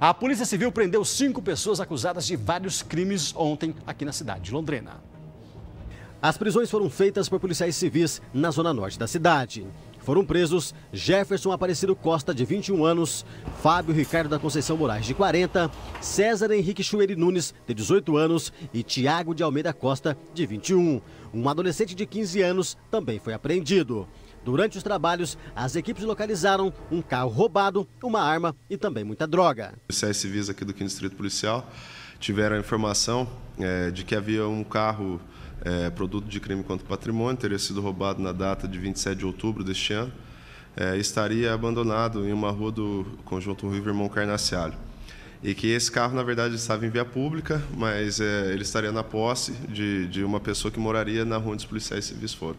A Polícia Civil prendeu cinco pessoas acusadas de vários crimes ontem aqui na cidade de Londrina. As prisões foram feitas por policiais civis na zona norte da cidade. Foram presos Jefferson Aparecido Costa, de 21 anos, Fábio Ricardo da Conceição Moraes, de 40, César Henrique Chueri Nunes, de 18 anos, e Tiago de Almeida Costa, de 21. Um adolescente de 15 anos também foi apreendido. Durante os trabalhos, as equipes localizaram um carro roubado, uma arma e também muita droga. Os Policiais civis aqui do 5 Distrito Policial tiveram a informação é, de que havia um carro é, produto de crime contra o patrimônio, teria sido roubado na data de 27 de outubro deste ano, é, estaria abandonado em uma rua do conjunto Rio Irmão Carnaciário e que esse carro, na verdade, estava em via pública, mas é, ele estaria na posse de, de uma pessoa que moraria na rua onde os policiais civis foram.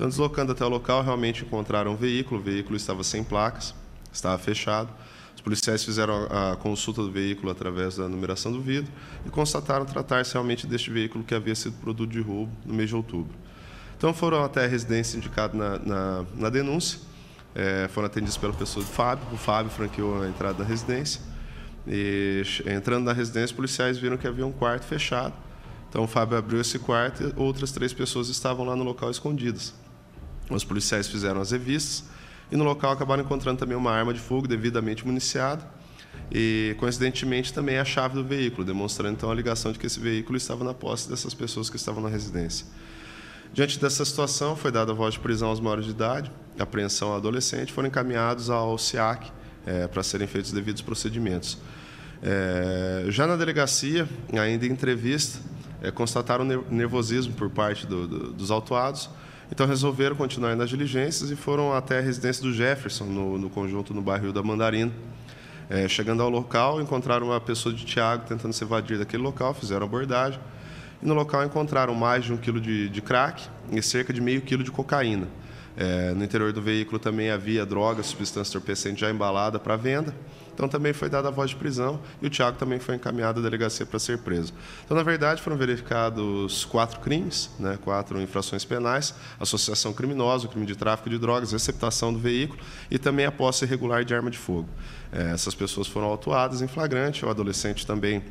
Então, deslocando até o local, realmente encontraram um veículo, o veículo estava sem placas, estava fechado. Os policiais fizeram a consulta do veículo através da numeração do vidro e constataram tratar-se realmente deste veículo que havia sido produto de roubo no mês de outubro. Então foram até a residência indicada na, na, na denúncia, é, foram atendidos pela pessoa do Fábio, o Fábio franqueou a entrada da residência. E é, entrando na residência, os policiais viram que havia um quarto fechado. Então o Fábio abriu esse quarto e outras três pessoas estavam lá no local escondidas. Os policiais fizeram as revistas e no local acabaram encontrando também uma arma de fogo devidamente municiada e, coincidentemente, também a chave do veículo, demonstrando então a ligação de que esse veículo estava na posse dessas pessoas que estavam na residência. Diante dessa situação, foi dada a voz de prisão aos maiores de idade, apreensão ao adolescente, foram encaminhados ao SIAC é, para serem feitos os devidos procedimentos. É, já na delegacia, ainda em entrevista, é, constataram nervosismo por parte do, do, dos autuados, então resolveram continuar nas diligências e foram até a residência do Jefferson, no, no conjunto no bairro da Mandarina. É, chegando ao local, encontraram uma pessoa de Tiago tentando se evadir daquele local, fizeram abordagem. E no local encontraram mais de um quilo de, de crack e cerca de meio quilo de cocaína. É, no interior do veículo também havia droga, substância entorpecente já embalada para venda. Então também foi dada a voz de prisão e o Tiago também foi encaminhado à delegacia para ser preso. Então, na verdade, foram verificados quatro crimes, né, quatro infrações penais, associação criminosa, crime de tráfico de drogas, receptação do veículo e também a posse irregular de arma de fogo. É, essas pessoas foram autuadas em flagrante, o adolescente também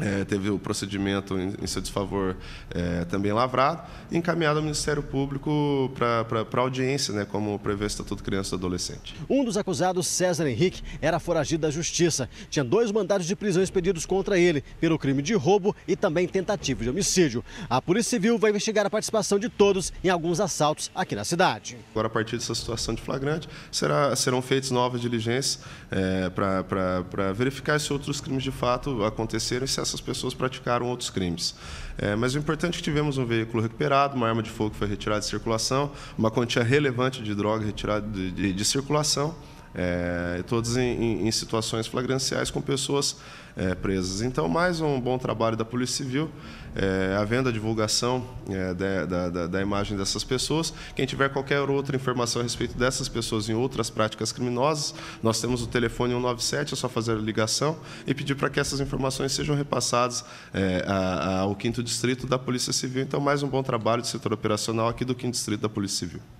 é, teve o procedimento em, em seu desfavor é, também lavrado, e encaminhado ao Ministério Público para audiência, né, como prevê o Estatuto Criança e Adolescente. Um dos acusados, César Henrique, era foragido da Justiça. Tinha dois mandados de prisão expedidos contra ele, pelo crime de roubo e também tentativa de homicídio. A Polícia Civil vai investigar a participação de todos em alguns assaltos aqui na cidade. Agora, a partir dessa situação de flagrante, será, serão feitas novas diligências é, para verificar se outros crimes de fato aconteceram e se essas pessoas praticaram outros crimes. É, mas o importante é que tivemos um veículo recuperado, uma arma de fogo que foi retirada de circulação, uma quantia relevante de droga retirada de, de, de circulação é, todos em, em, situações flagranciais com pessoas é, presas. Então, mais um bom trabalho da Polícia Civil, é, a venda, a divulgação é, da, da, da, imagem dessas pessoas. Quem tiver qualquer outra informação a respeito dessas pessoas em outras práticas criminosas, nós temos o telefone 197, é só fazer a ligação e pedir para que essas informações sejam repassadas é, a, a, ao 5 Distrito da Polícia Civil. Então, mais um bom trabalho do setor operacional aqui do 5 Distrito da Polícia Civil.